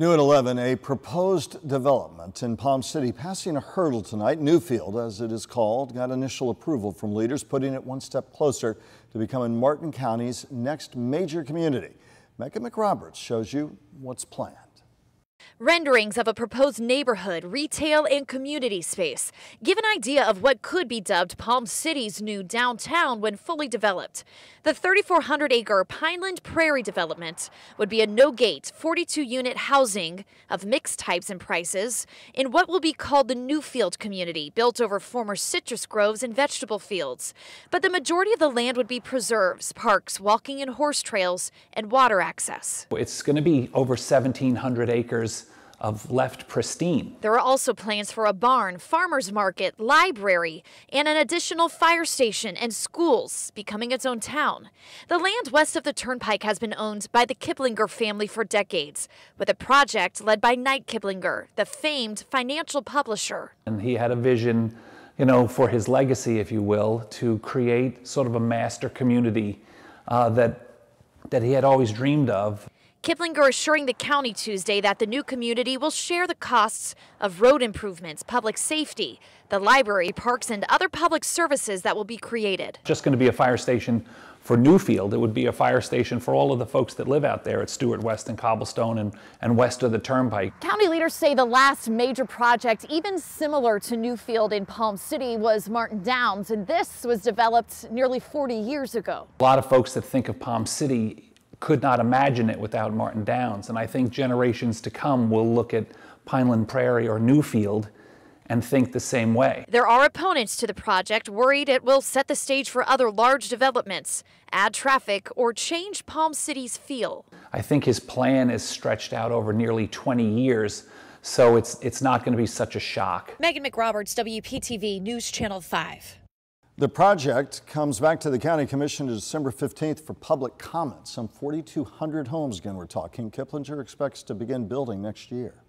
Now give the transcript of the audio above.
New at 11, a proposed development in Palm City passing a hurdle tonight. Newfield, as it is called, got initial approval from leaders, putting it one step closer to becoming Martin County's next major community. Mecca McRoberts shows you what's planned. Renderings of a proposed neighborhood, retail, and community space give an idea of what could be dubbed Palm City's new downtown when fully developed. The 3,400 acre Pineland Prairie development would be a no gate, 42 unit housing of mixed types and prices in what will be called the Newfield community, built over former citrus groves and vegetable fields. But the majority of the land would be preserves, parks, walking and horse trails, and water access. It's going to be over 1,700 acres acres of left pristine. There are also plans for a barn, farmer's market, library, and an additional fire station and schools, becoming its own town. The land west of the turnpike has been owned by the Kiplinger family for decades, with a project led by Knight Kiplinger, the famed financial publisher. And he had a vision, you know, for his legacy, if you will, to create sort of a master community uh, that, that he had always dreamed of. Kiplinger assuring the county Tuesday that the new community will share the costs of road improvements, public safety, the library, parks, and other public services that will be created. Just going to be a fire station for Newfield. It would be a fire station for all of the folks that live out there at Stewart West and Cobblestone and, and west of the Turnpike. County leaders say the last major project, even similar to Newfield in Palm City, was Martin Downs, and this was developed nearly 40 years ago. A lot of folks that think of Palm City could not imagine it without Martin Downs. And I think generations to come will look at Pineland Prairie or Newfield and think the same way. There are opponents to the project worried it will set the stage for other large developments, add traffic, or change Palm City's feel. I think his plan is stretched out over nearly 20 years. So it's it's not going to be such a shock. Megan McRoberts, WPTV News Channel 5. The project comes back to the County Commission December 15th for public comment. Some 4,200 homes, again, we're talking. Kiplinger expects to begin building next year.